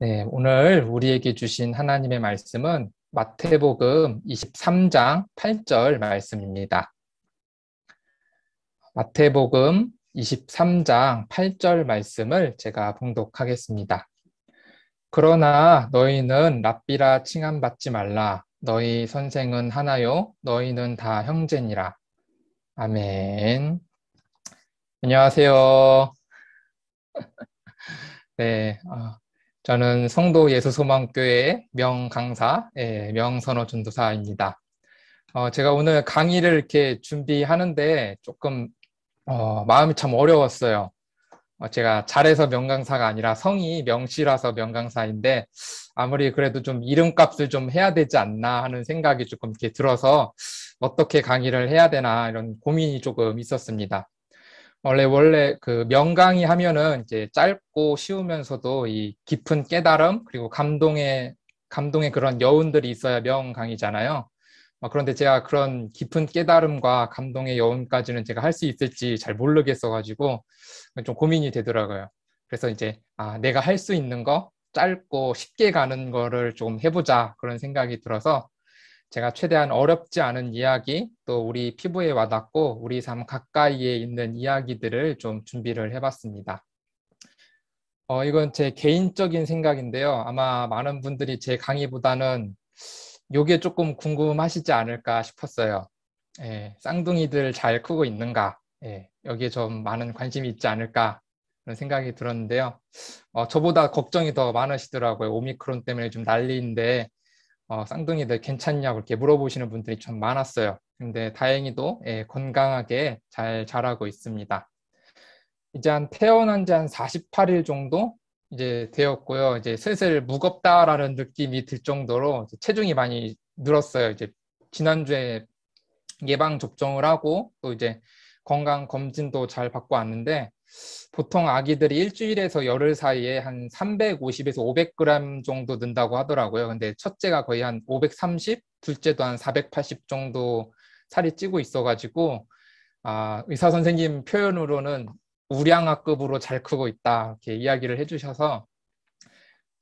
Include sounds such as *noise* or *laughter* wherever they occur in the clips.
네, 오늘 우리에게 주신 하나님의 말씀은 마태복음 23장 8절 말씀입니다. 마태복음 23장 8절 말씀을 제가 봉독하겠습니다. 그러나 너희는 랍비라 칭함 받지 말라. 너희 선생은 하나요. 너희는 다 형제니라. 아멘. 안녕하세요. *laughs* 네. 어. 저는 성도 예수소망교회 명강사 예, 명선호 준도사입니다 어, 제가 오늘 강의를 이렇게 준비하는데 조금 어, 마음이 참 어려웠어요. 어, 제가 잘해서 명강사가 아니라 성이 명시라서 명강사인데 아무리 그래도 좀 이름값을 좀 해야 되지 않나 하는 생각이 조금 이렇게 들어서 어떻게 강의를 해야 되나 이런 고민이 조금 있었습니다. 원래 원래 그 명강이 하면은 이제 짧고 쉬우면서도 이 깊은 깨달음 그리고 감동의 감동의 그런 여운들이 있어야 명강이잖아요. 어, 그런데 제가 그런 깊은 깨달음과 감동의 여운까지는 제가 할 수 있을지 잘 모르겠어가지고 좀 고민이 되더라고요. 그래서 이제 아 내가 할 수 있는 거 짧고 쉽게 가는 거를 좀 해보자 그런 생각이 들어서 제가 최대한 어렵지 않은 이야기 또 우리 피부에 와닿고 우리 삶 가까이에 있는 이야기들을 좀 준비를 해봤습니다. 어, 이건 제 개인적인 생각인데요. 아마 많은 분들이 제 강의보다는 요게 조금 궁금하시지 않을까 싶었어요. 예, 쌍둥이들 잘 크고 있는가? 예, 여기에 좀 많은 관심이 있지 않을까? 그런 생각이 들었는데요. 어, 저보다 걱정이 더 많으시더라고요. 오미크론 때문에 좀 난리인데 어, 쌍둥이들 괜찮냐고 이렇게 물어보시는 분들이 참 많았어요. 근데 다행히도 예, 건강하게 잘 자라고 있습니다. 이제 한 태어난 지한 48일 정도 이제 되었고요. 이제 슬슬 무겁다라는 느낌이 들 정도로 체중이 많이 늘었어요. 이제 지난주에 예방 접종을 하고 또 이제 건강 검진도 잘 받고 왔는데 보통 아기들이 일주일에서 열흘 사이에 한 350에서 500g 정도 는다고 하더라고요. 근데 첫째가 거의 한 530, 둘째도 한 480 정도 살이 찌고 있어가지고 아, 의사 선생님 표현으로는 우량학급으로 잘 크고 있다 이렇게 이야기를 해주셔서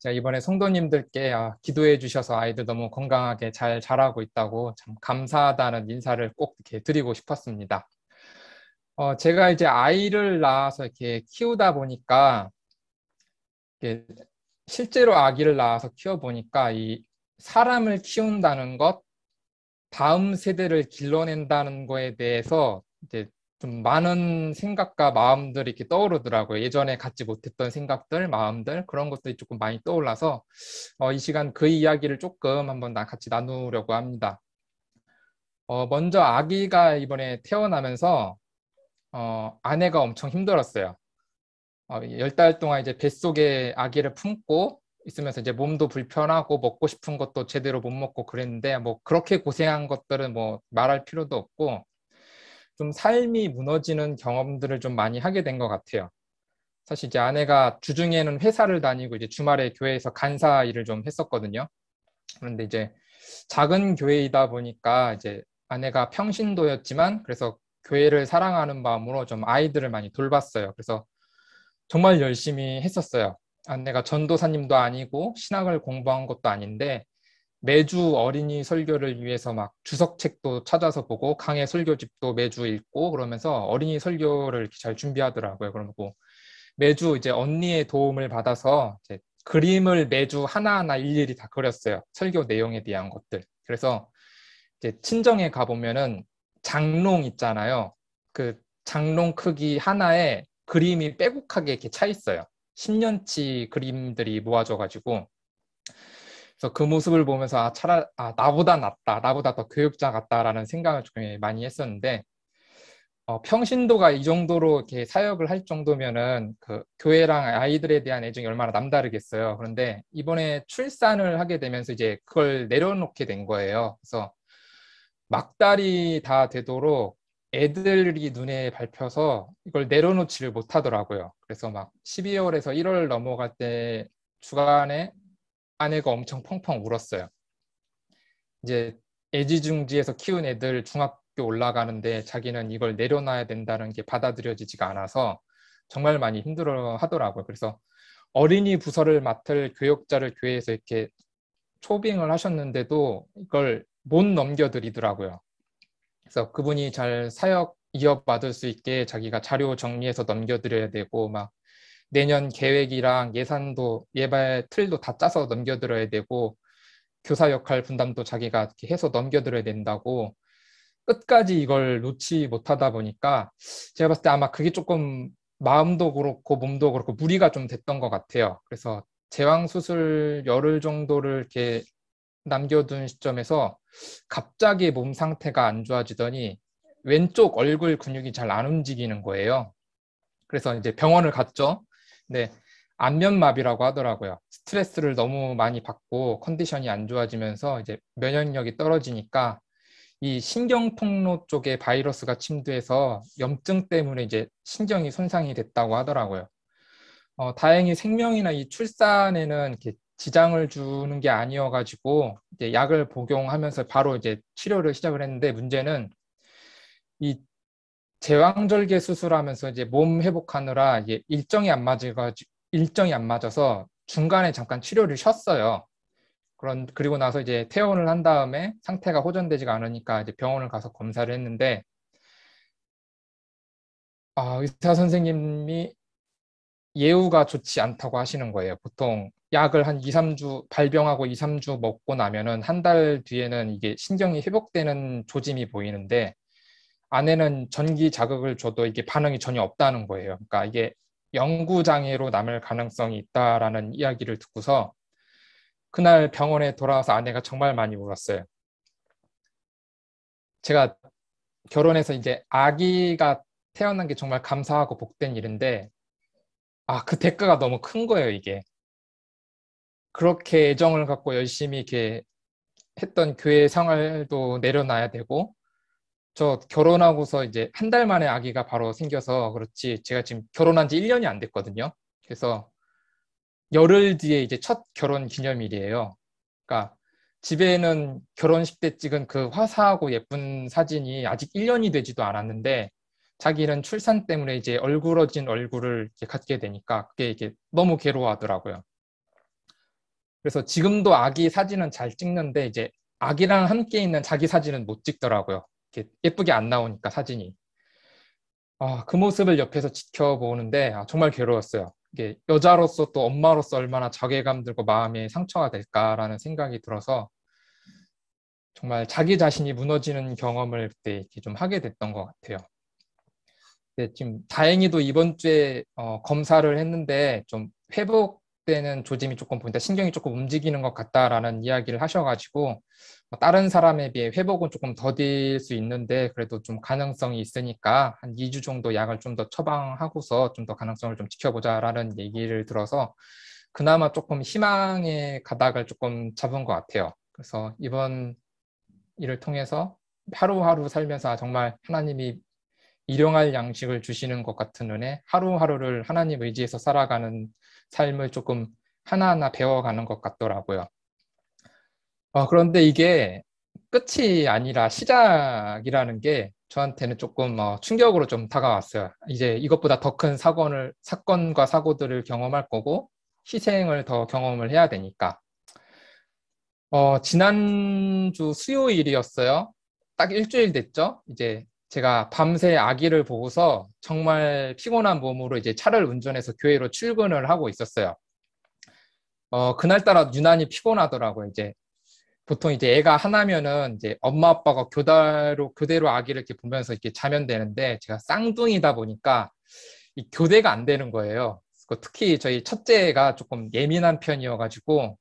제가 이번에 성도님들께 아, 기도해 주셔서 아이들 너무 건강하게 잘 자라고 있다고 참 감사하다는 인사를 꼭 이렇게 드리고 싶었습니다. 어, 제가 이제 아이를 낳아서 이렇게 키우다 보니까 이렇게 실제로 아기를 낳아서 키워 보니까 이 사람을 키운다는 것, 다음 세대를 길러낸다는 것에 대해서 이제 좀 많은 생각과 마음들이 이렇게 떠오르더라고요. 예전에 갖지 못했던 생각들, 마음들 그런 것들이 조금 많이 떠올라서 어, 이 시간 그 이야기를 조금 한번 나 같이 나누려고 합니다. 어, 먼저 아기가 이번에 태어나면서 어, 아내가 엄청 힘들었어요. 어, 10달 동안 이제 뱃속에 아기를 품고 있으면서 이제 몸도 불편하고 먹고 싶은 것도 제대로 못 먹고 그랬는데 뭐 그렇게 고생한 것들은 뭐 말할 필요도 없고 좀 삶이 무너지는 경험들을 좀 많이 하게 된 것 같아요. 사실 이제 아내가 주중에는 회사를 다니고 이제 주말에 교회에서 간사 일을 좀 했었거든요. 그런데 이제 작은 교회이다 보니까 이제 아내가 평신도였지만 그래서 교회를 사랑하는 마음으로 좀 아이들을 많이 돌봤어요. 그래서 정말 열심히 했었어요. 아, 내가 전도사님도 아니고 신학을 공부한 것도 아닌데 매주 어린이 설교를 위해서 막 주석책도 찾아서 보고 강의 설교집도 매주 읽고 그러면서 어린이 설교를 잘 준비하더라고요. 그러고 매주 이제 언니의 도움을 받아서 그림을 매주 하나하나 일일이 다 그렸어요. 설교 내용에 대한 것들. 그래서 이제 친정에 가보면은 장롱 있잖아요. 그 장롱 크기 하나에 그림이 빼곡하게 이렇게 차 있어요. 10년치 그림들이 모아져가지고. 그래서 그 모습을 보면서 아, 차라, 아, 나보다 낫다. 나보다 더 교육자 같다라는 생각을 좀 많이 했었는데, 어, 평신도가 이 정도로 이렇게 사역을 할 정도면은 그 교회랑 아이들에 대한 애정이 얼마나 남다르겠어요. 그런데 이번에 출산을 하게 되면서 이제 그걸 내려놓게 된 거예요. 그래서 막달이 다 되도록 애들이 눈에 밟혀서 이걸 내려놓지를 못하더라고요. 그래서 막 12월에서 1월 넘어갈 때 주간에 아내가 엄청 펑펑 울었어요. 이제 애지중지에서 키운 애들 중학교 올라가는데 자기는 이걸 내려놔야 된다는 게 받아들여지지가 않아서 정말 많이 힘들어 하더라고요. 그래서 어린이 부서를 맡을 교역자를 교회에서 이렇게 초빙을 하셨는데도 이걸 못 넘겨드리더라고요. 그래서 그분이 잘 사역 이어받을 수 있게 자기가 자료 정리해서 넘겨드려야 되고 막 내년 계획이랑 예산도 예발 틀도 다 짜서 넘겨드려야 되고 교사 역할 분담도 자기가 이렇게 해서 넘겨드려야 된다고 끝까지 이걸 놓지 못하다 보니까 제가 봤을 때 아마 그게 조금 마음도 그렇고 몸도 그렇고 무리가 좀 됐던 것 같아요. 그래서 제왕 수술 열흘 정도를 이렇게 남겨둔 시점에서 갑자기 몸 상태가 안 좋아지더니 왼쪽 얼굴 근육이 잘 안 움직이는 거예요. 그래서 이제 병원을 갔죠. 네. 안면마비라고 하더라고요. 스트레스를 너무 많이 받고 컨디션이 안 좋아지면서 이제 면역력이 떨어지니까 이 신경 통로 쪽에 바이러스가 침투해서 염증 때문에 이제 신경이 손상이 됐다고 하더라고요. 어, 다행히 생명이나 이 출산에는 지장을 주는 게 아니어가지고 이제 약을 복용하면서 바로 이제 치료를 시작을 했는데 문제는 이 제왕절개 수술하면서 이제 몸 회복하느라 이제 일정이 안맞아가 일정이 안 맞아서 중간에 잠깐 치료를 쉬었어요. 그런 그리고 나서 이제 퇴원을 한 다음에 상태가 호전되지가 않으니까 이제 병원을 가서 검사를 했는데 아, 의사 선생님이 예후가 좋지 않다고 하시는 거예요. 보통 약을 한 2, 3주 발병하고 2, 3주 먹고 나면은 한 달 뒤에는 이게 신경이 회복되는 조짐이 보이는데 아내는 전기 자극을 줘도 이게 반응이 전혀 없다는 거예요. 그러니까 이게 영구 장애로 남을 가능성이 있다라는 이야기를 듣고서 그날 병원에 돌아와서 아내가 정말 많이 울었어요. 제가 결혼해서 이제 아기가 태어난 게 정말 감사하고 복된 일인데 아 그 대가가 너무 큰 거예요 이게 그렇게 애정을 갖고 열심히 이렇게 했던 교회 생활도 내려놔야 되고 저 결혼하고서 이제 한 달 만에 아기가 바로 생겨서 그렇지 제가 지금 결혼한 지 1년이 안 됐거든요. 그래서 열흘 뒤에 이제 첫 결혼 기념일이에요. 그러니까 집에는 결혼식 때 찍은 그 화사하고 예쁜 사진이 아직 1년이 되지도 않았는데 자기는 출산 때문에 이제 얼굴어진 얼굴을 갖게 되니까 그게 이게 너무 괴로워하더라고요. 그래서 지금도 아기 사진은 잘 찍는데 이제 아기랑 함께 있는 자기 사진은 못 찍더라고요. 예쁘게 안 나오니까 사진이. 아, 그 모습을 옆에서 지켜보는데 아, 정말 괴로웠어요. 이게 여자로서 또 엄마로서 얼마나 자괴감 들고 마음에 상처가 될까라는 생각이 들어서 정말 자기 자신이 무너지는 경험을 그때 이렇게 좀 하게 됐던 것 같아요. 근데 지금 다행히도 이번 주에 어, 검사를 했는데 좀 회복 때는 조짐이 조금 보인다, 신경이 조금 움직이는 것 같다라는 이야기를 하셔가지고 뭐 다른 사람에 비해 회복은 조금 더딜 수 있는데 그래도 좀 가능성이 있으니까 한 2주 정도 약을 좀 더 처방하고서 좀 더 가능성을 좀 지켜보자라는 얘기를 들어서 그나마 조금 희망의 가닥을 조금 잡은 것 같아요. 그래서 이번 일을 통해서 하루하루 살면서 아, 정말 하나님이 일용할 양식을 주시는 것 같은 눈에 하루하루를 하나님 의지해서 살아가는 삶을 조금 하나하나 배워가는 것 같더라고요. 어, 그런데 이게 끝이 아니라 시작이라는 게 저한테는 조금 어, 충격으로 좀 다가왔어요. 이제 이것보다 더 큰 사건을 사건과 사고들을 경험할 거고 희생을 더 경험을 해야 되니까. 어, 지난주 수요일이었어요. 딱 일주일 됐죠. 이제 제가 밤새 아기를 보고서 정말 피곤한 몸으로 이제 차를 운전해서 교회로 출근을 하고 있었어요. 어, 그날따라 유난히 피곤하더라고요. 이제 보통 이제 애가 하나면은 이제 엄마 아빠가 교대로 교대로 아기를 이렇게 보면서 이렇게 자면 되는데 제가 쌍둥이다 보니까 이 교대가 안 되는 거예요. 특히 저희 첫째가 조금 예민한 편이어가지고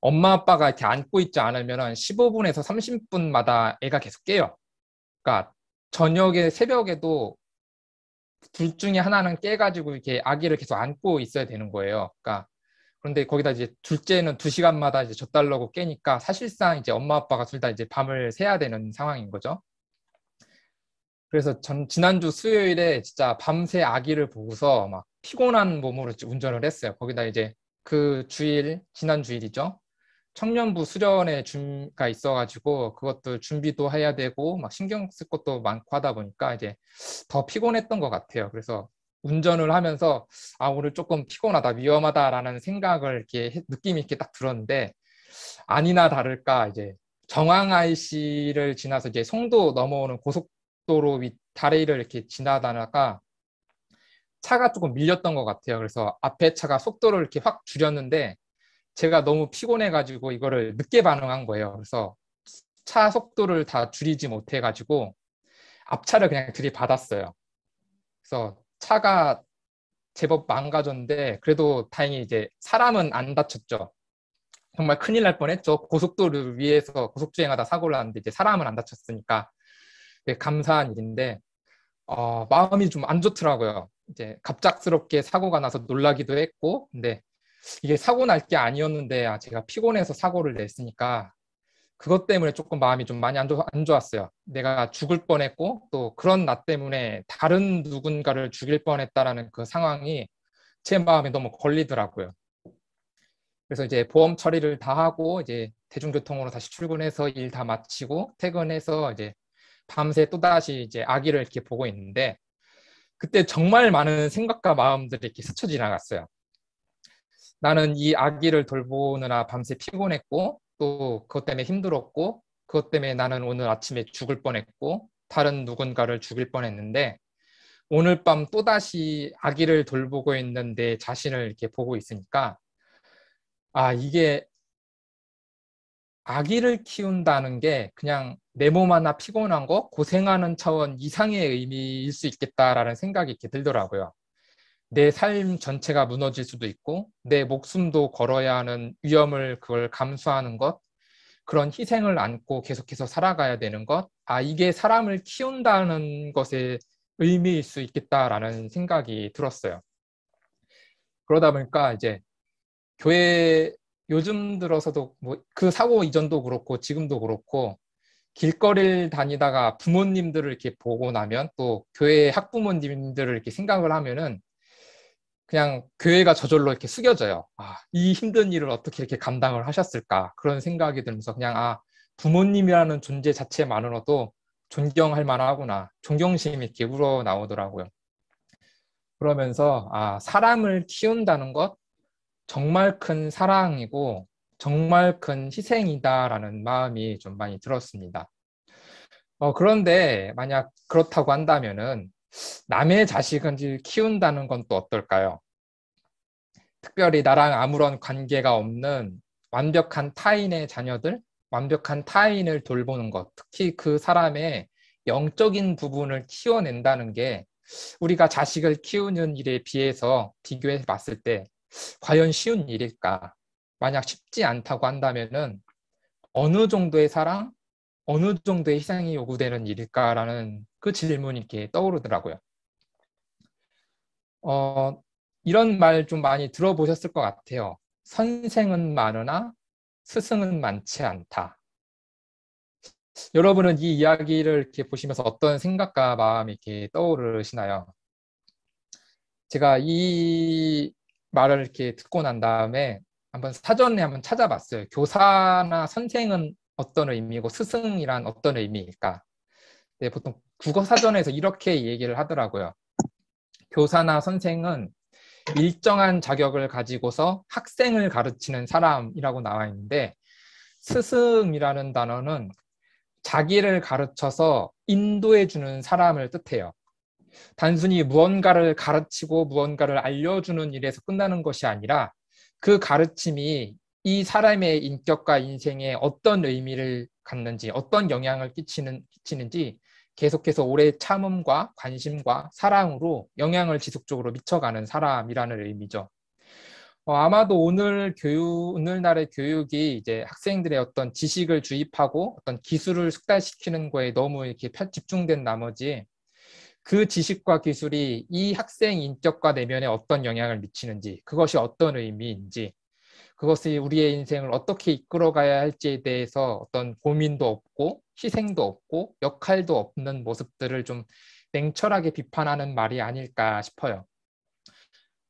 엄마 아빠가 이렇게 안고 있지 않으면 15분에서 30분마다 애가 계속 깨요. 그러니까 저녁에 새벽에도 둘 중에 하나는 깨가지고 이렇게 아기를 계속 안고 있어야 되는 거예요. 그러니까 그런데 거기다 이제 둘째는 두 시간마다 이제 젖달라고 깨니까 사실상 이제 엄마 아빠가 둘 다 이제 밤을 새야 되는 상황인 거죠. 그래서 전 지난주 수요일에 진짜 밤새 아기를 보고서 막 피곤한 몸으로 운전을 했어요. 거기다 이제 그 주일 지난 주일이죠. 청년부 수련회 준가 있어가지고 그것도 준비도 해야 되고 막 신경 쓸 것도 많고 하다 보니까 이제 더 피곤했던 것 같아요. 그래서 운전을 하면서 아 오늘 조금 피곤하다 위험하다라는 생각을 이렇게 느낌 있게 딱 들었는데 아니나 다를까 이제 정황 IC를 지나서 이제 송도 넘어오는 고속도로 위 다리를 이렇게 지나다가 차가 조금 밀렸던 것 같아요. 그래서 앞에 차가 속도를 이렇게 확 줄였는데 제가 너무 피곤해가지고 이거를 늦게 반응한 거예요. 그래서 차 속도를 다 줄이지 못해가지고 앞차를 그냥 들이받았어요. 그래서 차가 제법 망가졌는데 그래도 다행히 이제 사람은 안 다쳤죠. 정말 큰일 날 뻔했죠. 고속도를 로 위해서 고속주행하다 사고를 하는데 이제 사람은 안 다쳤으니까 네, 감사한 일인데 어, 마음이 좀 안 좋더라고요. 이제 갑작스럽게 사고가 나서 놀라기도 했고 근데 이게 사고 날 게 아니었는데 아, 제가 피곤해서 사고를 냈으니까 그것 때문에 조금 마음이 좀 많이 안, 좋, 안 좋았어요. 내가 죽을 뻔했고 또 그런 나 때문에 다른 누군가를 죽일 뻔했다라는 그 상황이 제 마음에 너무 걸리더라고요. 그래서 이제 보험 처리를 다 하고 이제 대중교통으로 다시 출근해서 일 다 마치고 퇴근해서 이제 밤새 또 다시 이제 아기를 이렇게 보고 있는데 그때 정말 많은 생각과 마음들이 이렇게 스쳐 지나갔어요. 나는 이 아기를 돌보느라 밤새 피곤했고 또 그것 때문에 힘들었고 그것 때문에 나는 오늘 아침에 죽을 뻔했고 다른 누군가를 죽일 뻔했는데 오늘 밤 또다시 아기를 돌보고 있는 내 자신을 이렇게 보고 있으니까 아 이게 아기를 키운다는 게 그냥 내 몸 하나 피곤한 거 고생하는 차원 이상의 의미일 수 있겠다라는 생각이 이렇게 들더라고요. 내삶 전체가 무너질 수도 있고 내 목숨도 걸어야 하는 위험을 그걸 감수하는 것 그런 희생을 안고 계속해서 살아가야 되는 것 아 이게 사람을 키운다는 것의 의미일 수 있겠다라는 생각이 들었어요. 그러다 보니까 이제 교회 요즘 들어서도 뭐 그 사고 이전도 그렇고 지금도 그렇고 길거리를 다니다가 부모님들을 이렇게 보고 나면 또 교회 학부모님들을 이렇게 생각을 하면은 그냥 교회가 저절로 이렇게 숙여져요. 아, 이 힘든 일을 어떻게 이렇게 감당을 하셨을까 그런 생각이 들면서 그냥 아 부모님이라는 존재 자체만으로도 존경할 만하구나 존경심이 이렇게 우러 나오더라고요. 그러면서 아 사람을 키운다는 것 정말 큰 사랑이고 정말 큰 희생이다라는 마음이 좀 많이 들었습니다. 어, 그런데 만약 그렇다고 한다면은 남의 자식을 키운다는 건 또 어떨까요? 특별히 나랑 아무런 관계가 없는 완벽한 타인의 자녀들, 완벽한 타인을 돌보는 것, 특히 그 사람의 영적인 부분을 키워낸다는 게 우리가 자식을 키우는 일에 비해서 비교해 봤을 때 과연 쉬운 일일까? 만약 쉽지 않다고 한다면은 어느 정도의 사랑, 어느 정도의 희생이 요구되는 일일까라는 그 질문이 이렇게 떠오르더라고요. 어, 이런 말 좀 많이 들어보셨을 것 같아요. 선생은 많으나 스승은 많지 않다. 여러분은 이 이야기를 이렇게 보시면서 어떤 생각과 마음이 이렇게 떠오르시나요? 제가 이 말을 이렇게 듣고 난 다음에 한번 사전에 한번 찾아봤어요. 교사나 선생은 어떤 의미고 스승이란 어떤 의미일까? 네, 보통 국어 사전에서 이렇게 얘기를 하더라고요. 교사나 선생은 일정한 자격을 가지고서 학생을 가르치는 사람이라고 나와 있는데 스승이라는 단어는 자기를 가르쳐서 인도해 주는 사람을 뜻해요. 단순히 무언가를 가르치고 무언가를 알려주는 일에서 끝나는 것이 아니라 그 가르침이 이 사람의 인격과 인생에 어떤 의미를 갖는지 어떤 영향을 끼치는, 끼치는지 계속해서 오래 참음과 관심과 사랑으로 영향을 지속적으로 미쳐가는 사람이라는 의미죠. 어, 아마도 오늘 교육, 오늘날의 교육이 이제 학생들의 어떤 지식을 주입하고 어떤 기술을 숙달시키는 거에 너무 이렇게 집중된 나머지 그 지식과 기술이 이 학생 인격과 내면에 어떤 영향을 미치는지, 그것이 어떤 의미인지, 그것이 우리의 인생을 어떻게 이끌어가야 할지에 대해서 어떤 고민도 없고 희생도 없고 역할도 없는 모습들을 좀 냉철하게 비판하는 말이 아닐까 싶어요.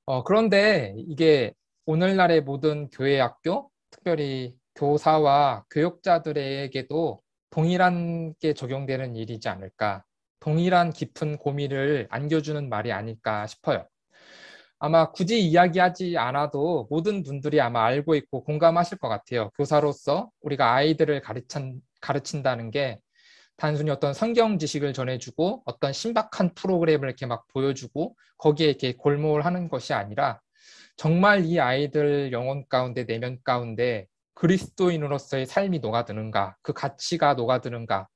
어, 그런데 이게 오늘날의 모든 교회 학교, 특별히 교사와 교육자들에게도 동일한 게 적용되는 일이지 않을까, 동일한 깊은 고민을 안겨주는 말이 아닐까 싶어요. 아마 굳이 이야기하지 않아도 모든 분들이 아마 알고 있고 공감하실 것 같아요. 교사로서 우리가 아이들을 가르친, 가르친다는 게 단순히 어떤 성경 지식을 전해주고 어떤 신박한 프로그램을 이렇게 막 보여주고 거기에 이렇게 골몰 하는 것이 아니라 정말 이 아이들 영혼 가운데 내면 가운데 그리스도인으로서의 삶이 녹아드는가 그 가치가 녹아드는가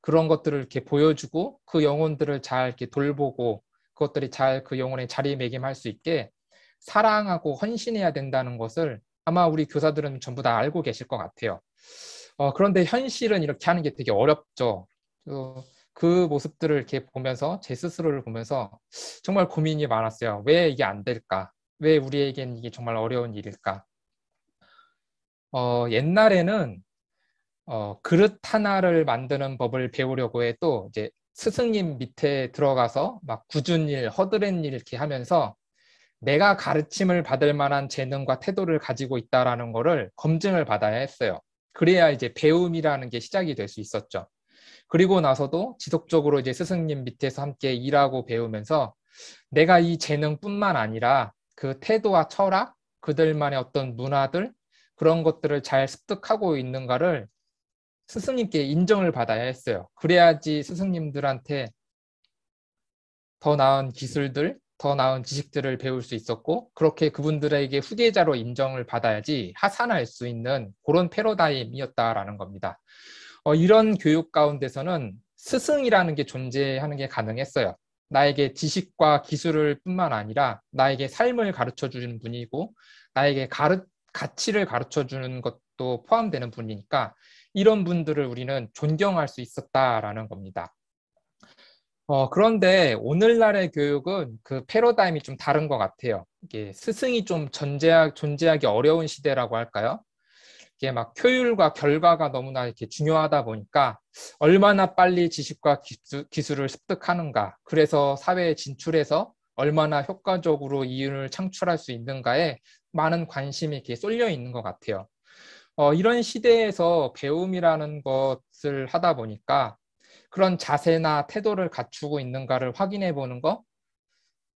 그런 것들을 이렇게 보여주고 그 영혼들을 잘 이렇게 돌보고 그것들이 잘 그 영혼에 자리매김할 수 있게 사랑하고 헌신해야 된다는 것을 아마 우리 교사들은 전부 다 알고 계실 것 같아요. 어, 그런데 현실은 이렇게 하는 게 되게 어렵죠. 어, 그 모습들을 이렇게 보면서 제 스스로를 보면서 정말 고민이 많았어요. 왜 이게 안 될까? 왜 우리에겐 이게 정말 어려운 일일까? 어, 옛날에는 어, 그릇 하나를 만드는 법을 배우려고 해도 이제 스승님 밑에 들어가서 막 굳은 일, 허드렛 일 이렇게 하면서 내가 가르침을 받을 만한 재능과 태도를 가지고 있다라는 거를 검증을 받아야 했어요. 그래야 이제 배움이라는 게 시작이 될 수 있었죠. 그리고 나서도 지속적으로 이제 스승님 밑에서 함께 일하고 배우면서 내가 이 재능뿐만 아니라 그 태도와 철학, 그들만의 어떤 문화들, 그런 것들을 잘 습득하고 있는가를 스승님께 인정을 받아야 했어요. 그래야지 스승님들한테 더 나은 기술들, 더 나은 지식들을 배울 수 있었고 그렇게 그분들에게 후계자로 인정을 받아야지 하산할 수 있는 그런 패러다임이었다라는 겁니다. 어, 이런 교육 가운데서는 스승이라는 게 존재하는 게 가능했어요. 나에게 지식과 기술을 뿐만 아니라 나에게 삶을 가르쳐 주는 분이고 나에게 가르, 가치를 가르쳐 주는 것도 포함되는 분이니까 이런 분들을 우리는 존경할 수 있었다라는 겁니다. 어, 그런데 오늘날의 교육은 그 패러다임이 좀 다른 것 같아요. 이게 스승이 좀 존재하, 존재하기 어려운 시대라고 할까요? 이게 막 효율과 결과가 너무나 이렇게 중요하다 보니까 얼마나 빨리 지식과 기술, 기술을 습득하는가, 그래서 사회에 진출해서 얼마나 효과적으로 이윤을 창출할 수 있는가에 많은 관심이 이렇게 쏠려 있는 것 같아요. 어, 이런 시대에서 배움이라는 것을 하다 보니까 그런 자세나 태도를 갖추고 있는가를 확인해 보는 거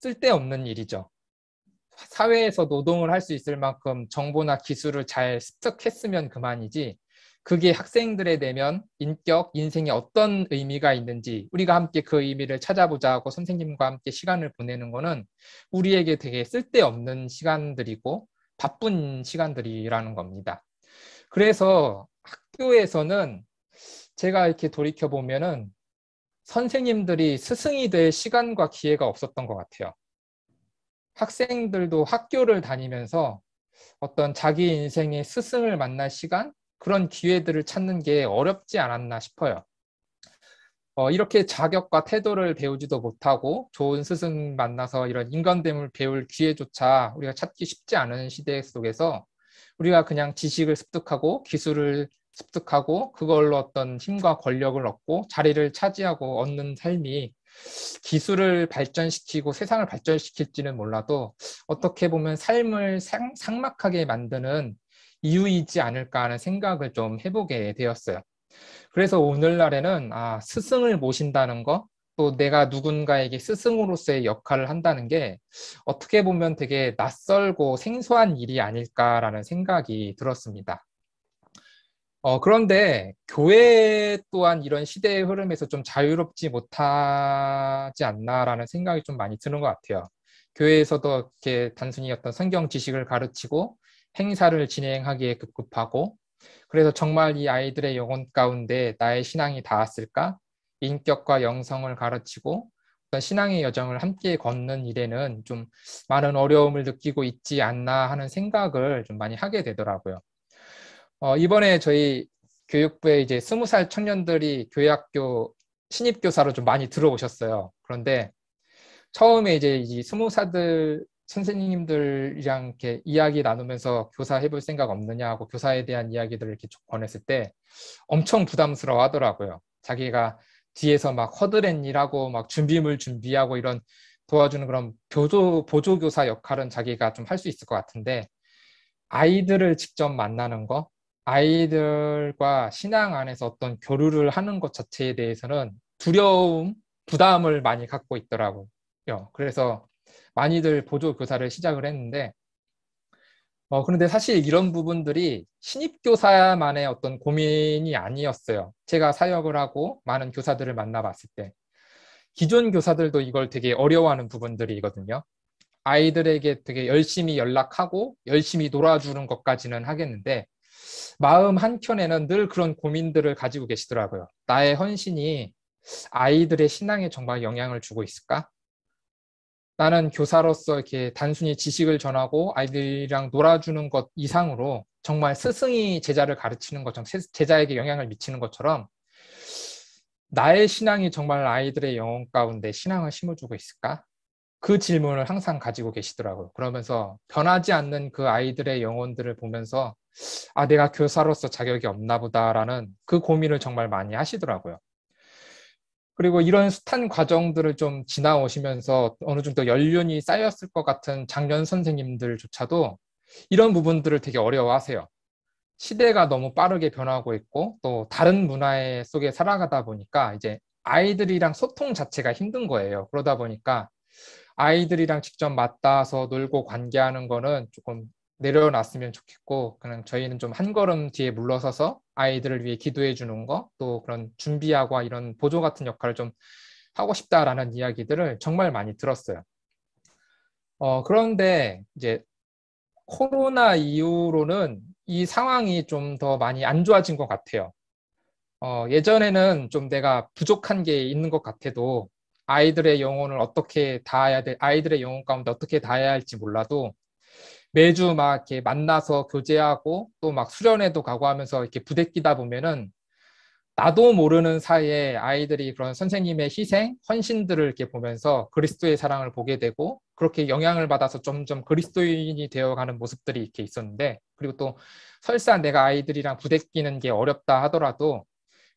쓸데없는 일이죠. 사회에서 노동을 할 수 있을 만큼 정보나 기술을 잘 습득했으면 그만이지 그게 학생들에 대면 인격, 인생에 어떤 의미가 있는지 우리가 함께 그 의미를 찾아보자 하고 선생님과 함께 시간을 보내는 거는 우리에게 되게 쓸데없는 시간들이고 바쁜 시간들이라는 겁니다. 그래서 학교에서는 제가 이렇게 돌이켜 보면은 선생님들이 스승이 될 시간과 기회가 없었던 것 같아요. 학생들도 학교를 다니면서 어떤 자기 인생의 스승을 만날 시간 그런 기회들을 찾는 게 어렵지 않았나 싶어요. 어, 이렇게 자격과 태도를 배우지도 못하고 좋은 스승 만나서 이런 인간됨을 배울 기회조차 우리가 찾기 쉽지 않은 시대 속에서 우리가 그냥 지식을 습득하고 기술을 습득하고 그걸로 어떤 힘과 권력을 얻고 자리를 차지하고 얻는 삶이 기술을 발전시키고 세상을 발전시킬지는 몰라도 어떻게 보면 삶을 상, 막하게 만드는 이유이지 않을까 하는 생각을 좀 해보게 되었어요. 그래서 오늘날에는 아, 스승을 모신다는 거, 또 내가 누군가에게 스승으로서의 역할을 한다는 게 어떻게 보면 되게 낯설고 생소한 일이 아닐까라는 생각이 들었습니다. 어, 그런데 교회 또한 이런 시대의 흐름에서 좀 자유롭지 못하지 않나라는 생각이 좀 많이 드는 것 같아요. 교회에서도 이렇게 단순히 어떤 성경 지식을 가르치고 행사를 진행하기에 급급하고 그래서 정말 이 아이들의 영혼 가운데 나의 신앙이 닿았을까? 인격과 영성을 가르치고 어떤 신앙의 여정을 함께 걷는 일에는 좀 많은 어려움을 느끼고 있지 않나 하는 생각을 좀 많이 하게 되더라고요. 어, 이번에 저희 교육부에 이제 스무 살 청년들이 교회학교 신입 교사로 좀 많이 들어오셨어요. 그런데 처음에 이제 이 스무 살들 선생님들이랑 이렇게 이야기 나누면서 교사 해볼 생각 없느냐 하고 교사에 대한 이야기들을 이렇게 권했을 때 엄청 부담스러워 하더라고요. 자기가 뒤에서 막 허드렛이라고 막 준비물 준비하고 이런 도와주는 그런 보조, 보조교사 역할은 자기가 좀 할 수 있을 것 같은데 아이들을 직접 만나는 거 아이들과 신앙 안에서 어떤 교류를 하는 것 자체에 대해서는 두려움, 부담을 많이 갖고 있더라고요. 그래서 많이들 보조교사를 시작을 했는데 어, 그런데 사실 이런 부분들이 신입교사만의 어떤 고민이 아니었어요. 제가 사역을 하고 많은 교사들을 만나봤을 때. 기존 교사들도 이걸 되게 어려워하는 부분들이거든요. 아이들에게 되게 열심히 연락하고 열심히 놀아주는 것까지는 하겠는데, 마음 한켠에는 늘 그런 고민들을 가지고 계시더라고요. 나의 헌신이 아이들의 신앙에 정말 영향을 주고 있을까? 나는 교사로서 이렇게 단순히 지식을 전하고 아이들이랑 놀아주는 것 이상으로 정말 스승이 제자를 가르치는 것처럼 제자에게 영향을 미치는 것처럼 나의 신앙이 정말 아이들의 영혼 가운데 신앙을 심어주고 있을까? 그 질문을 항상 가지고 계시더라고요. 그러면서 변하지 않는 그 아이들의 영혼들을 보면서 아, 내가 교사로서 자격이 없나 보다라는 그 고민을 정말 많이 하시더라고요. 그리고 이런 숱한 과정들을 좀 지나오시면서 어느 정도 연륜이 쌓였을 것 같은 작년 선생님들조차도 이런 부분들을 되게 어려워하세요. 시대가 너무 빠르게 변하고 있고 또 다른 문화의 속에 살아가다 보니까 이제 아이들이랑 소통 자체가 힘든 거예요. 그러다 보니까 아이들이랑 직접 맞닿아서 놀고 관계하는 거는 조금 내려놨으면 좋겠고 그냥 저희는 좀 한 걸음 뒤에 물러서서 아이들을 위해 기도해 주는 거 또 그런 준비하고 이런 보조 같은 역할을 좀 하고 싶다라는 이야기들을 정말 많이 들었어요. 어, 그런데 이제 코로나 이후로는 이 상황이 좀 더 많이 안 좋아진 것 같아요. 어, 예전에는 좀 내가 부족한 게 있는 것 같아도 아이들의 영혼을 어떻게 닿아야 될, 아이들의 영혼 가운데 어떻게 닿아야 할지 몰라도 매주 막 이렇게 만나서 교제하고 또 막 수련회도 가고 하면서 이렇게 부대끼다 보면은 나도 모르는 사이에 아이들이 그런 선생님의 희생, 헌신들을 이렇게 보면서 그리스도의 사랑을 보게 되고 그렇게 영향을 받아서 점점 그리스도인이 되어가는 모습들이 이렇게 있었는데 그리고 또 설사 내가 아이들이랑 부대끼는 게 어렵다 하더라도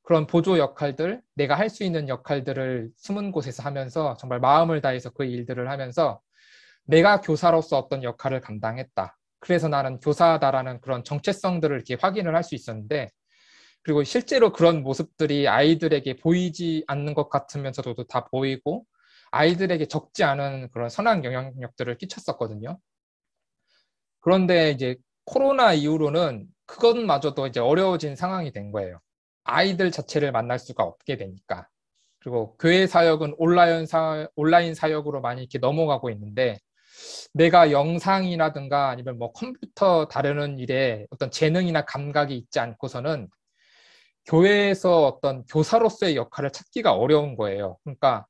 그런 보조 역할들, 내가 할 수 있는 역할들을 숨은 곳에서 하면서 정말 마음을 다해서 그 일들을 하면서 내가 교사로서 어떤 역할을 감당했다. 그래서 나는 교사다라는 그런 정체성들을 이렇게 확인을 할 수 있었는데 그리고 실제로 그런 모습들이 아이들에게 보이지 않는 것 같으면서도 다 보이고 아이들에게 적지 않은 그런 선한 영향력들을 끼쳤었거든요. 그런데 이제 코로나 이후로는 그것마저도 이제 어려워진 상황이 된 거예요. 아이들 자체를 만날 수가 없게 되니까. 그리고 교회 사역은 온라인, 사, 온라인 사역으로 많이 이렇게 넘어가고 있는데 내가 영상이라든가 아니면 뭐 컴퓨터 다루는 일에 어떤 재능이나 감각이 있지 않고서는 교회에서 어떤 교사로서의 역할을 찾기가 어려운 거예요. 그러니까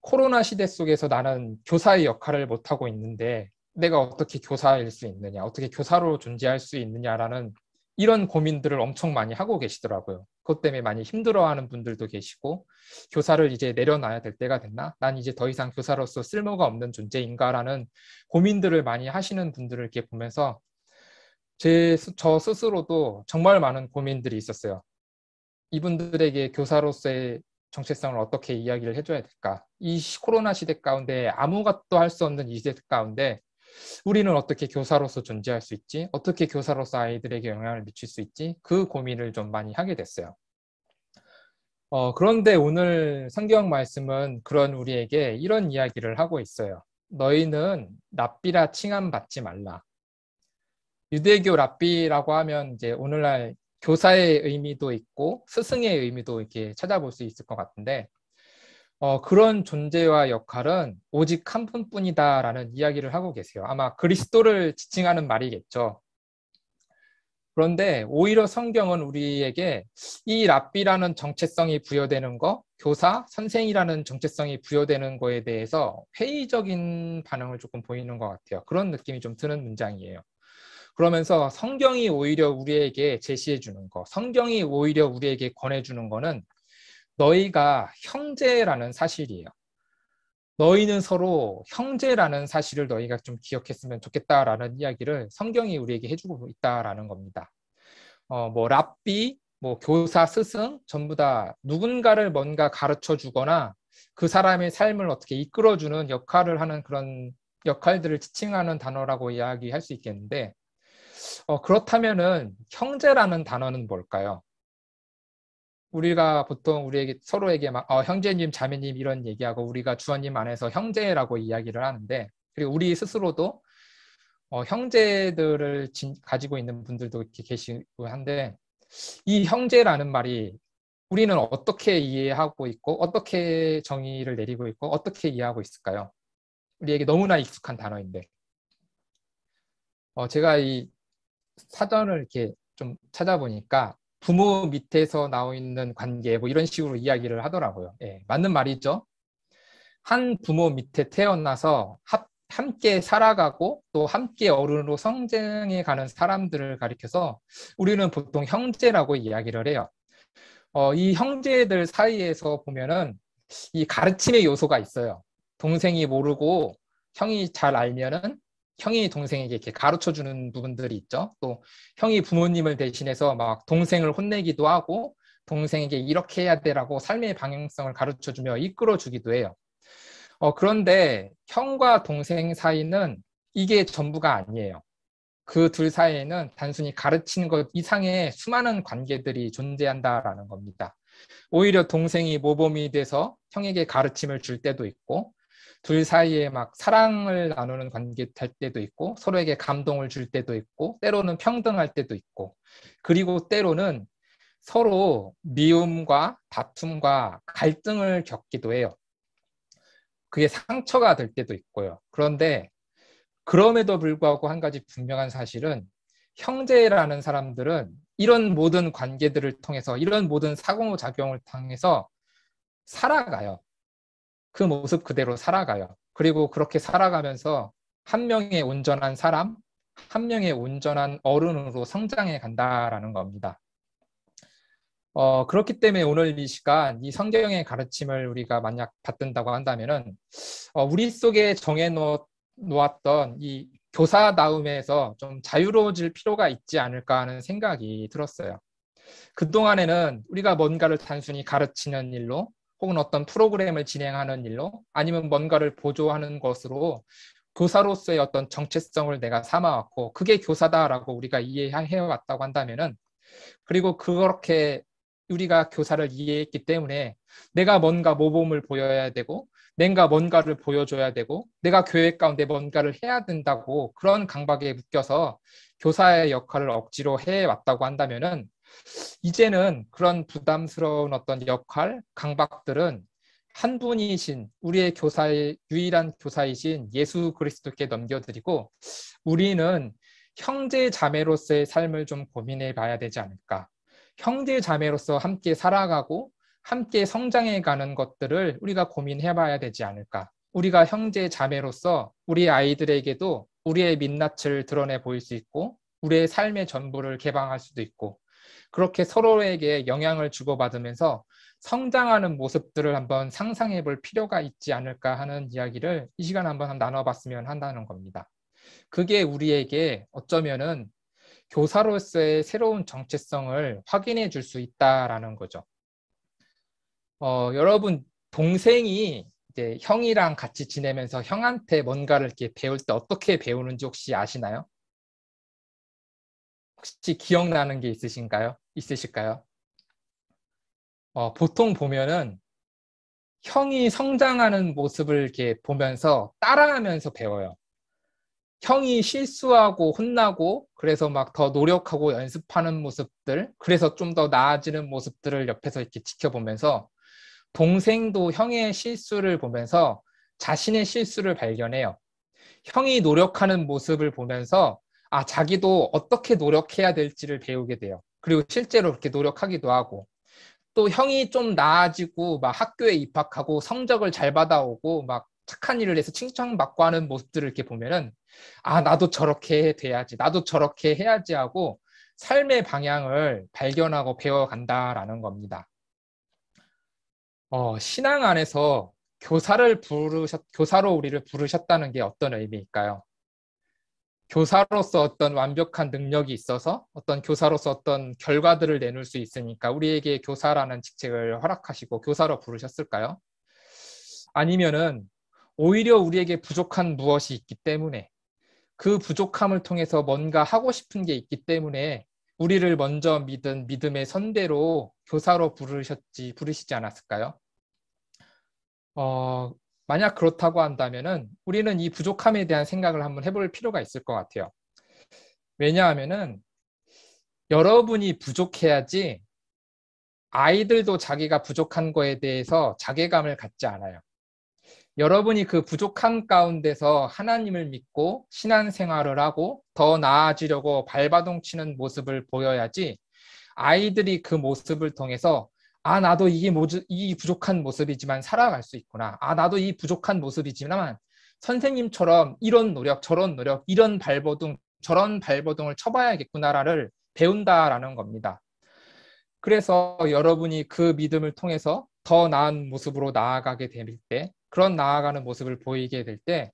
코로나 시대 속에서 나는 교사의 역할을 못하고 있는데 내가 어떻게 교사일 수 있느냐, 어떻게 교사로 존재할 수 있느냐라는 이런 고민들을 엄청 많이 하고 계시더라고요. 그것 때문에 많이 힘들어하는 분들도 계시고 교사를 이제 내려놔야 될 때가 됐나? 난 이제 더 이상 교사로서 쓸모가 없는 존재인가라는 고민들을 많이 하시는 분들을 이렇게 보면서 제 저 스스로도 정말 많은 고민들이 있었어요. 이분들에게 교사로서의 정체성을 어떻게 이야기를 해줘야 될까? 이 코로나 시대 가운데 아무것도 할 수 없는 이 시대 가운데 우리는 어떻게 교사로서 존재할 수 있지? 어떻게 교사로서 아이들에게 영향을 미칠 수 있지? 그 고민을 좀 많이 하게 됐어요. 어, 그런데 오늘 성경 말씀은 그런 우리에게 이런 이야기를 하고 있어요. 너희는 랍비라 칭함 받지 말라. 유대교 랍비라고 하면 이제 오늘날 교사의 의미도 있고 스승의 의미도 이렇게 찾아볼 수 있을 것 같은데 어, 그런 존재와 역할은 오직 한 분뿐이다라는 이야기를 하고 계세요. 아마 그리스도를 지칭하는 말이겠죠. 그런데 오히려 성경은 우리에게 이 랍비라는 정체성이 부여되는 거, 교사, 선생이라는 정체성이 부여되는 거에 대해서 회의적인 반응을 조금 보이는 것 같아요. 그런 느낌이 좀 드는 문장이에요. 그러면서 성경이 오히려 우리에게 제시해 주는 거, 성경이 오히려 우리에게 권해 주는 거는 너희가 형제라는 사실이에요. 너희는 서로 형제라는 사실을 너희가 좀 기억했으면 좋겠다라는 이야기를 성경이 우리에게 해주고 있다라는 겁니다. 어, 뭐 랍비, 뭐 교사, 스승 전부 다 누군가를 뭔가 가르쳐 주거나 그 사람의 삶을 어떻게 이끌어주는 역할을 하는 그런 역할들을 지칭하는 단어라고 이야기할 수 있겠는데 어, 그렇다면은 형제라는 단어는 뭘까요? 우리가 보통 우리에게 서로에게 막 어, 형제님, 자매님 이런 얘기하고 우리가 주원님 안에서 형제라고 이야기를 하는데 그리고 우리 스스로도 어, 형제들을 진, 가지고 있는 분들도 이렇게 계시고 한데 이 형제라는 말이 우리는 어떻게 이해하고 있고 어떻게 정의를 내리고 있고 어떻게 이해하고 있을까요? 우리에게 너무나 익숙한 단어인데 어, 제가 이 사전을 이렇게 좀 찾아보니까 부모 밑에서 나와 있는 관계 뭐 이런 식으로 이야기를 하더라고요. 예, 맞는 말이죠. 한 부모 밑에 태어나서 합, 함께 살아가고 또 함께 어른으로 성장해 가는 사람들을 가리켜서 우리는 보통 형제라고 이야기를 해요. 어, 이 형제들 사이에서 보면은 이 가르침의 요소가 있어요. 동생이 모르고 형이 잘 알면은 형이 동생에게 이렇게 가르쳐 주는 부분들이 있죠. 또 형이 부모님을 대신해서 막 동생을 혼내기도 하고 동생에게 이렇게 해야 되라고 삶의 방향성을 가르쳐 주며 이끌어 주기도 해요. 어, 그런데 형과 동생 사이는 이게 전부가 아니에요. 그 둘 사이에는 단순히 가르치는 것 이상의 수많은 관계들이 존재한다라는 겁니다. 오히려 동생이 모범이 돼서 형에게 가르침을 줄 때도 있고 둘 사이에 막 사랑을 나누는 관계 될 때도 있고 서로에게 감동을 줄 때도 있고 때로는 평등할 때도 있고 그리고 때로는 서로 미움과 다툼과 갈등을 겪기도 해요. 그게 상처가 될 때도 있고요. 그런데 그럼에도 불구하고 한 가지 분명한 사실은 형제라는 사람들은 이런 모든 관계들을 통해서 이런 모든 사고작용을 통해서 살아가요. 그 모습 그대로 살아가요. 그리고 그렇게 살아가면서 한 명의 온전한 사람, 한 명의 온전한 어른으로 성장해 간다라는 겁니다. 어, 그렇기 때문에 오늘 이 시간 이 성경의 가르침을 우리가 만약 받든다고 한다면은 어, 우리 속에 정해 놓았던 이 교사다움에서 좀 자유로워질 필요가 있지 않을까 하는 생각이 들었어요. 그동안에는 우리가 뭔가를 단순히 가르치는 일로 혹은 어떤 프로그램을 진행하는 일로 아니면 뭔가를 보조하는 것으로 교사로서의 어떤 정체성을 내가 삼아왔고 그게 교사다라고 우리가 이해해왔다고 한다면은 그리고 그렇게 우리가 교사를 이해했기 때문에 내가 뭔가 모범을 보여야 되고 내가 뭔가를 보여줘야 되고 내가 교회 가운데 뭔가를 해야 된다고 그런 강박에 묶여서 교사의 역할을 억지로 해왔다고 한다면은 이제는 그런 부담스러운 어떤 역할, 강박들은 한 분이신 우리의 교사의 유일한 교사이신 예수 그리스도께 넘겨드리고 우리는 형제 자매로서의 삶을 좀 고민해 봐야 되지 않을까. 형제 자매로서 함께 살아가고 함께 성장해 가는 것들을 우리가 고민해 봐야 되지 않을까. 우리가 형제 자매로서 우리 아이들에게도 우리의 민낯을 드러내 보일 수 있고 우리의 삶의 전부를 개방할 수도 있고 그렇게 서로에게 영향을 주고받으면서 성장하는 모습들을 한번 상상해 볼 필요가 있지 않을까 하는 이야기를 이 시간 한번 나눠봤으면 한다는 겁니다. 그게 우리에게 어쩌면은 교사로서의 새로운 정체성을 확인해 줄 수 있다라는 거죠. 어, 여러분, 동생이 이제 형이랑 같이 지내면서 형한테 뭔가를 이렇게 배울 때 어떻게 배우는지 혹시 아시나요? 혹시 기억나는 게 있으신가요? 있으실까요? 어, 보통 보면은 형이 성장하는 모습을 이렇게 보면서 따라하면서 배워요. 형이 실수하고 혼나고 그래서 막 더 노력하고 연습하는 모습들, 그래서 좀 더 나아지는 모습들을 옆에서 이렇게 지켜보면서 동생도 형의 실수를 보면서 자신의 실수를 발견해요. 형이 노력하는 모습을 보면서 아, 자기도 어떻게 노력해야 될지를 배우게 돼요. 그리고 실제로 그렇게 노력하기도 하고. 또 형이 좀 나아지고 막 학교에 입학하고 성적을 잘 받아오고 막 착한 일을 해서 칭찬받고 하는 모습들을 이렇게 보면은 아, 나도 저렇게 돼야지. 나도 저렇게 해야지 하고 삶의 방향을 발견하고 배워간다라는 겁니다. 어, 신앙 안에서 교사를 부르셨, 교사로 우리를 부르셨다는 게 어떤 의미일까요? 교사로서 어떤 완벽한 능력이 있어서 어떤 교사로서 어떤 결과들을 내놓을 수 있으니까 우리에게 교사라는 직책을 허락하시고 교사로 부르셨을까요? 아니면은 오히려 우리에게 부족한 무엇이 있기 때문에 그 부족함을 통해서 뭔가 하고 싶은 게 있기 때문에 우리를 먼저 믿은 믿음의 선대로 교사로 부르셨지 부르시지 않았을까요? 어, 만약 그렇다고 한다면은 우리는 이 부족함에 대한 생각을 한번 해볼 필요가 있을 것 같아요. 왜냐하면은 여러분이 부족해야지 아이들도 자기가 부족한 거에 대해서 자괴감을 갖지 않아요. 여러분이 그 부족함 가운데서 하나님을 믿고 신앙생활을 하고 더 나아지려고 발바둥 치는 모습을 보여야지 아이들이 그 모습을 통해서 아 나도 이게 모주, 이 부족한 모습이지만 살아갈 수 있구나. 아 나도 이 부족한 모습이지만 선생님처럼 이런 노력, 저런 노력, 이런 발버둥, 저런 발버둥을 쳐봐야겠구나를 배운다라는 겁니다. 그래서 여러분이 그 믿음을 통해서 더 나은 모습으로 나아가게 될 때, 그런 나아가는 모습을 보이게 될 때,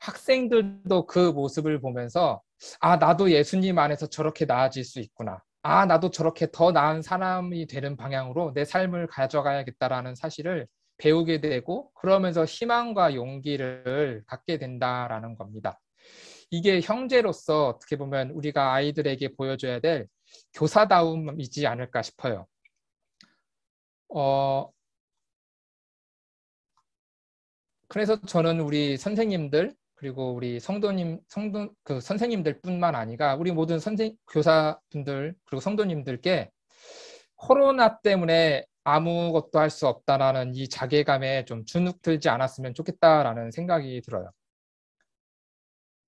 학생들도 그 모습을 보면서, 아, 나도 예수님 안에서 저렇게 나아질 수 있구나. 아 나도 저렇게 더 나은 사람이 되는 방향으로 내 삶을 가져가야겠다라는 사실을 배우게 되고 그러면서 희망과 용기를 갖게 된다라는 겁니다. 이게 형제로서 어떻게 보면 우리가 아이들에게 보여줘야 될 교사다움이지 않을까 싶어요. 어, 그래서 저는 우리 선생님들 그리고 우리 성도님, 성도 그 선생님들뿐만 아니라 우리 모든 선생 교사분들 그리고 성도님들께 코로나 때문에 아무것도 할 수 없다라는 이 자괴감에 좀 주눅 들지 않았으면 좋겠다라는 생각이 들어요.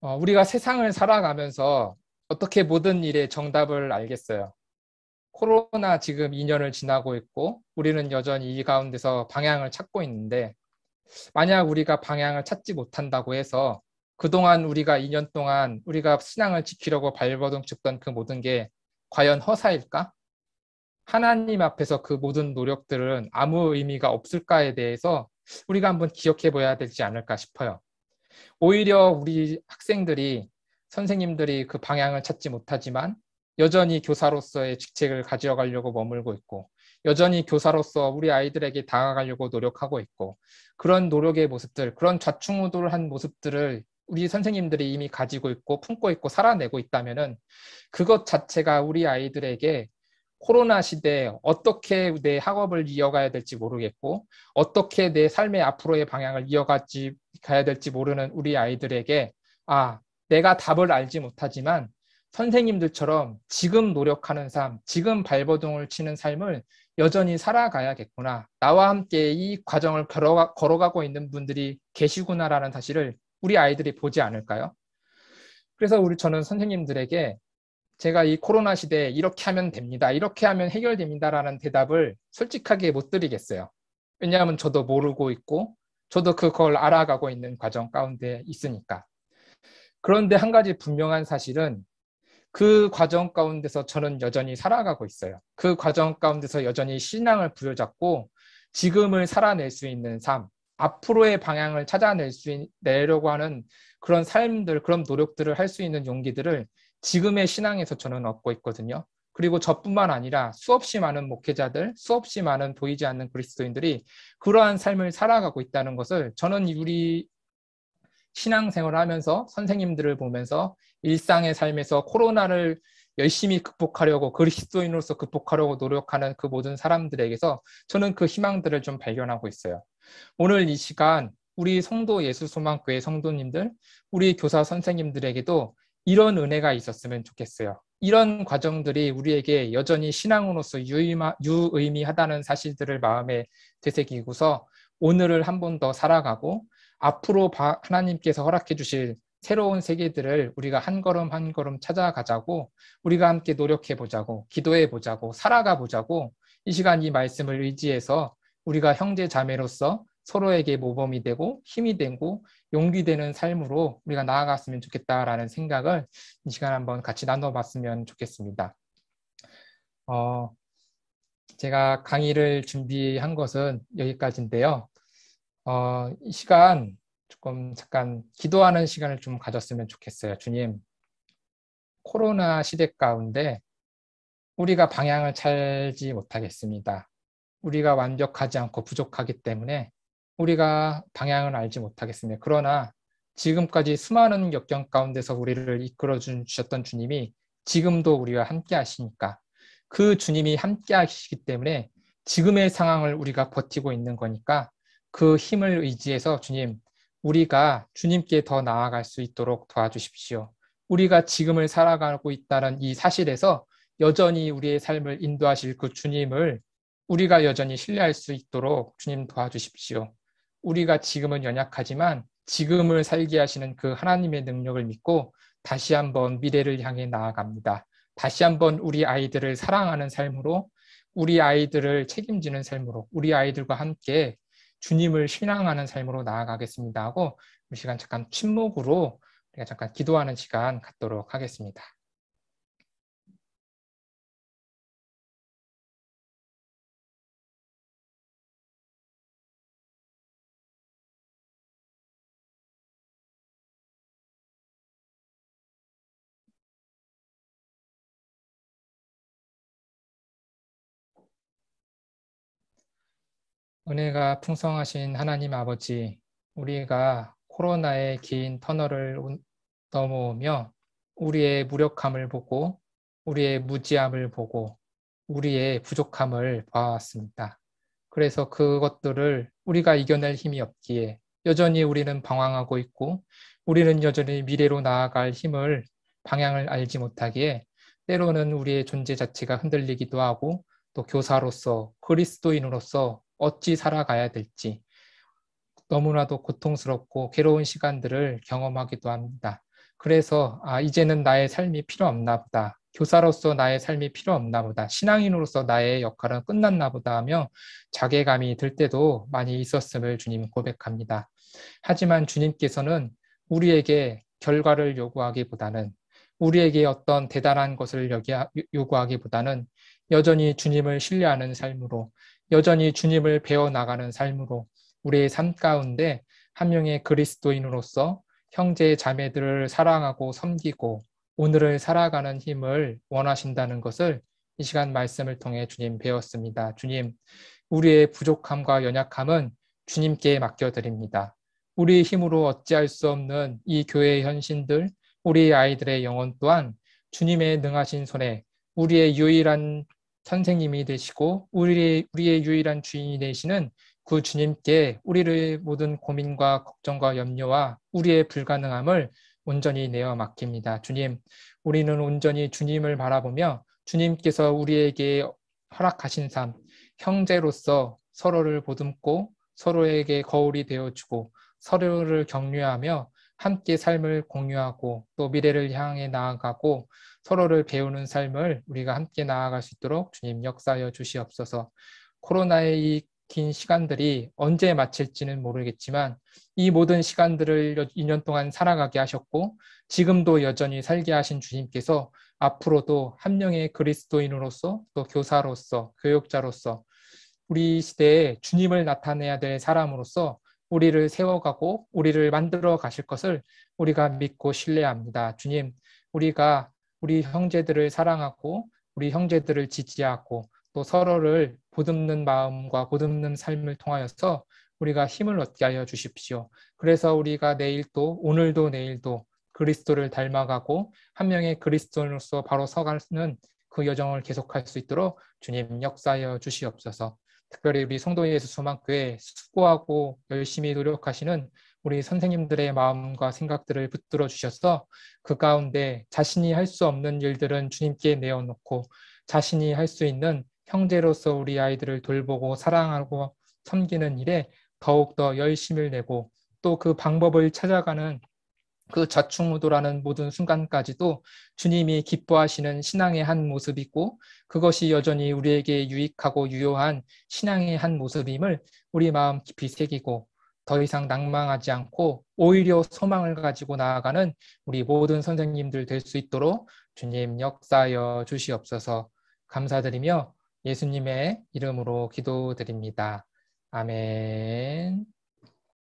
어, 우리가 세상을 살아가면서 어떻게 모든 일의 정답을 알겠어요. 코로나 지금 2년을 지나고 있고 우리는 여전히 이 가운데서 방향을 찾고 있는데 만약 우리가 방향을 찾지 못한다고 해서 그동안 우리가 2년 동안 우리가 신앙을 지키려고 발버둥 쳤던 그 모든 게 과연 허사일까? 하나님 앞에서 그 모든 노력들은 아무 의미가 없을까에 대해서 우리가 한번 기억해 봐야 되지 않을까 싶어요. 오히려 우리 학생들이 선생님들이 그 방향을 찾지 못하지만 여전히 교사로서의 직책을 가져가려고 머물고 있고 여전히 교사로서 우리 아이들에게 다가가려고 노력하고 있고 그런 노력의 모습들, 그런 좌충우돌한 모습들을 우리 선생님들이 이미 가지고 있고 품고 있고 살아내고 있다면은 그것 자체가 우리 아이들에게 코로나 시대에 어떻게 내 학업을 이어가야 될지 모르겠고 어떻게 내 삶의 앞으로의 방향을 이어가지 가야 될지 모르는 우리 아이들에게 아 내가 답을 알지 못하지만 선생님들처럼 지금 노력하는 삶, 지금 발버둥을 치는 삶을 여전히 살아가야겠구나. 나와 함께 이 과정을 걸어가, 걸어가고 있는 분들이 계시구나라는 사실을 우리 아이들이 보지 않을까요? 그래서 우리 저는 선생님들에게 제가 이 코로나 시대에 이렇게 하면 됩니다. 이렇게 하면 해결됩니다라는 대답을 솔직하게 못 드리겠어요. 왜냐하면 저도 모르고 있고 저도 그걸 알아가고 있는 과정 가운데 있으니까. 그런데 한 가지 분명한 사실은 그 과정 가운데서 저는 여전히 살아가고 있어요. 그 과정 가운데서 여전히 신앙을 부여잡고 지금을 살아낼 수 있는 삶, 앞으로의 방향을 찾아낼 수 있, 내려고 하는 그런 삶들, 그런 노력들을 할 수 있는 용기들을 지금의 신앙에서 저는 얻고 있거든요. 그리고 저뿐만 아니라 수없이 많은 목회자들, 수없이 많은 보이지 않는 그리스도인들이 그러한 삶을 살아가고 있다는 것을 저는 우리 신앙생활을 하면서 선생님들을 보면서 일상의 삶에서 코로나를 열심히 극복하려고 그리스도인으로서 극복하려고 노력하는 그 모든 사람들에게서 저는 그 희망들을 좀 발견하고 있어요. 오늘 이 시간 우리 성도 예수소망교회 성도님들, 우리 교사 선생님들에게도 이런 은혜가 있었으면 좋겠어요. 이런 과정들이 우리에게 여전히 신앙으로서 유의마, 유의미하다는 사실들을 마음에 되새기고서 오늘을 한 번 더 살아가고 앞으로 하나님께서 허락해 주실 새로운 세계들을 우리가 한 걸음 한 걸음 찾아가자고 우리가 함께 노력해 보자고 기도해 보자고 살아가 보자고 이 시간 이 말씀을 의지해서 우리가 형제 자매로서 서로에게 모범이 되고 힘이 되고 용기되는 삶으로 우리가 나아갔으면 좋겠다라는 생각을 이 시간 한번 같이 나눠봤으면 좋겠습니다. 어, 제가 강의를 준비한 것은 여기까지인데요. 어, 이 시간 조금 잠깐 기도하는 시간을 좀 가졌으면 좋겠어요. 주님, 코로나 시대 가운데 우리가 방향을 찾지 못하겠습니다. 우리가 완벽하지 않고 부족하기 때문에 우리가 방향을 알지 못하겠습니다. 그러나 지금까지 수많은 역경 가운데서 우리를 이끌어 주셨던 주님이 지금도 우리와 함께 하시니까 그 주님이 함께 하시기 때문에 지금의 상황을 우리가 버티고 있는 거니까 그 힘을 의지해서 주님 우리가 주님께 더 나아갈 수 있도록 도와주십시오. 우리가 지금을 살아가고 있다는 이 사실에서 여전히 우리의 삶을 인도하실 그 주님을 우리가 여전히 신뢰할 수 있도록 주님 도와주십시오. 우리가 지금은 연약하지만 지금을 살게 하시는 그 하나님의 능력을 믿고 다시 한번 미래를 향해 나아갑니다. 다시 한번 우리 아이들을 사랑하는 삶으로 우리 아이들을 책임지는 삶으로 우리 아이들과 함께 주님을 신앙하는 삶으로 나아가겠습니다 하고 이 시간 잠깐 침묵으로 우리가 잠깐 기도하는 시간 갖도록 하겠습니다. 은혜가 풍성하신 하나님 아버지, 우리가 코로나의 긴 터널을 넘어오며 우리의 무력함을 보고 우리의 무지함을 보고 우리의 부족함을 봐왔습니다. 그래서 그것들을 우리가 이겨낼 힘이 없기에 여전히 우리는 방황하고 있고 우리는 여전히 미래로 나아갈 힘을 방향을 알지 못하기에 때로는 우리의 존재 자체가 흔들리기도 하고 또 교사로서 그리스도인으로서 어찌 살아가야 될지 너무나도 고통스럽고 괴로운 시간들을 경험하기도 합니다. 그래서 아, 이제는 나의 삶이 필요 없나 보다. 교사로서 나의 삶이 필요 없나 보다. 신앙인으로서 나의 역할은 끝났나 보다 하며 자괴감이 들 때도 많이 있었음을 주님은 고백합니다. 하지만 주님께서는 우리에게 결과를 요구하기보다는 우리에게 어떤 대단한 것을 요구하기보다는 여전히 주님을 신뢰하는 삶으로 여전히 주님을 배워 나가는 삶으로 우리의 삶 가운데 한 명의 그리스도인으로서 형제 자매들을 사랑하고 섬기고 오늘을 살아가는 힘을 원하신다는 것을 이 시간 말씀을 통해 주님 배웠습니다. 주님, 우리의 부족함과 연약함은 주님께 맡겨드립니다. 우리 힘으로 어찌할 수 없는 이 교회의 현신들, 우리 아이들의 영혼 또한 주님의 능하신 손에 우리의 유일한 선생님이 되시고 우리의, 우리의 유일한 주인이 되시는 그 주님께 우리를 모든 고민과 걱정과 염려와 우리의 불가능함을 온전히 내어 맡깁니다. 주님, 우리는 온전히 주님을 바라보며 주님께서 우리에게 허락하신 삶, 형제로서 서로를 보듬고 서로에게 거울이 되어주고 서로를 격려하며 함께 삶을 공유하고 또 미래를 향해 나아가고 서로를 배우는 삶을 우리가 함께 나아갈 수 있도록 주님 역사하여 주시옵소서. 코로나의 이긴 시간들이 언제 마칠지는 모르겠지만 이 모든 시간들을 2년 동안 살아가게 하셨고 지금도 여전히 살게 하신 주님께서 앞으로도 한 명의 그리스도인으로서 또 교사로서 교육자로서 우리 시대에 주님을 나타내야 될 사람으로서 우리를 세워가고 우리를 만들어 가실 것을 우리가 믿고 신뢰합니다. 주님, 우리가 우리 형제들을 사랑하고 우리 형제들을 지지하고 또 서로를 보듬는 마음과 보듬는 삶을 통하여서 우리가 힘을 얻게 하여 주십시오. 그래서 우리가 내일 도 오늘도 내일도 그리스도를 닮아가고 한 명의 그리스도인으로서 바로 서가는 그 여정을 계속할 수 있도록 주님 역사하여 주시옵소서. 특별히 우리 성도 예수 소망교회 수고하고 열심히 노력하시는 우리 선생님들의 마음과 생각들을 붙들어 주셔서 그 가운데 자신이 할 수 없는 일들은 주님께 내어놓고 자신이 할 수 있는 형제로서 우리 아이들을 돌보고 사랑하고 섬기는 일에 더욱더 열심을 내고 또 그 방법을 찾아가는 그좌충우도라는 모든 순간까지도 주님이 기뻐하시는 신앙의 한 모습이고 그것이 여전히 우리에게 유익하고 유효한 신앙의 한 모습임을 우리 마음 깊이 새기고 더 이상 낭망하지 않고 오히려 소망을 가지고 나아가는 우리 모든 선생님들 될 수 있도록 주님 역사여 주시옵소서 감사드리며 예수님의 이름으로 기도드립니다. 아멘.